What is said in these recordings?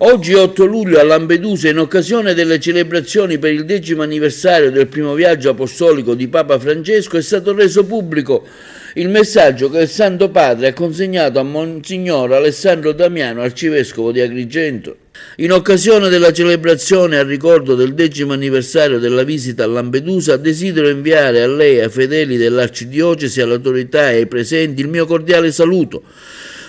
Oggi 8 luglio a Lampedusa, in occasione delle celebrazioni per il decimo anniversario del primo viaggio apostolico di Papa Francesco, è stato reso pubblico il messaggio che il Santo Padre ha consegnato a Monsignor Alessandro Damiano, arcivescovo di Agrigento. In occasione della celebrazione a ricordo del decimo anniversario della visita a Lampedusa, desidero inviare a lei, ai fedeli dell'arcidiocesi, all'autorità e ai presenti il mio cordiale saluto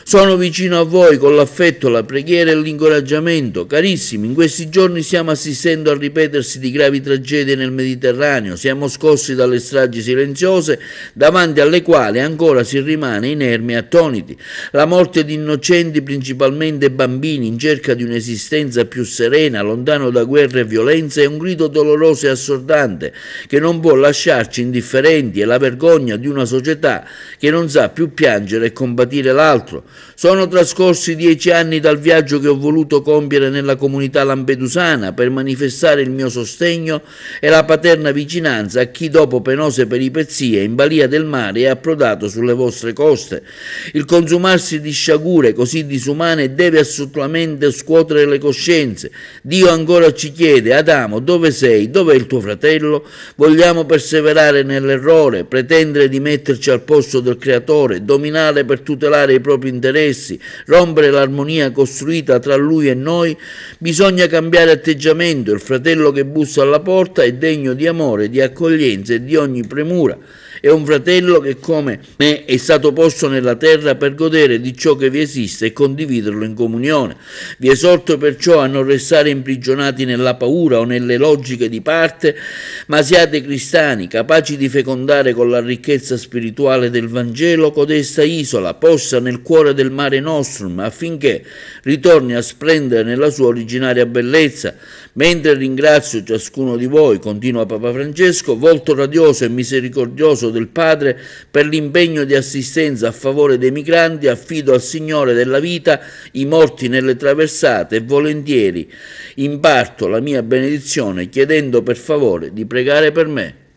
sono vicino a voi con l'affetto, la preghiera e l'incoraggiamento. Carissimi, in questi giorni stiamo assistendo al ripetersi di gravi tragedie nel Mediterraneo, siamo scossi dalle stragi silenziose davanti alle quali ancora si rimane inermi e attoniti. La morte di innocenti, principalmente bambini, in cerca di un'esistenza più serena, lontano da guerre e violenze, è un grido doloroso e assordante che non può lasciarci indifferenti È la vergogna di una società che non sa più piangere e combattere l'altro. Sono trascorsi dieci anni dal viaggio che ho voluto compiere nella comunità lampedusana per manifestare il mio sostegno e la paterna vicinanza a chi dopo penose peripezie in balia del mare è approdato sulle vostre coste. Il consumarsi di sciagure così disumane deve assolutamente scuotere le coscienze. Dio ancora ci chiede, Adamo, dove sei? Dov'è il tuo fratello? Vogliamo perseverare nell'errore, pretendere di metterci al posto del Creatore, dominare per tutelare i propri interessi interessi, rompere l'armonia costruita tra lui e noi, bisogna cambiare atteggiamento, il fratello che bussa alla porta è degno di amore, di accoglienza e di ogni premura. È un fratello che come me è stato posto nella terra per godere di ciò che vi esiste e condividerlo in comunione. Vi esorto perciò a non restare imprigionati nella paura o nelle logiche di parte, ma siate cristiani, capaci di fecondare con la ricchezza spirituale del Vangelo codesta isola, possa nel cuore storia del Mare Nostrum affinché ritorni a splendere nella sua originaria bellezza. Mentre ringrazio ciascuno di voi, continua Papa Francesco, volto radioso e misericordioso del Padre per l'impegno di assistenza a favore dei migranti, affido al Signore della vita i morti nelle traversate e volentieri imparto la mia benedizione chiedendo per favore di pregare per me.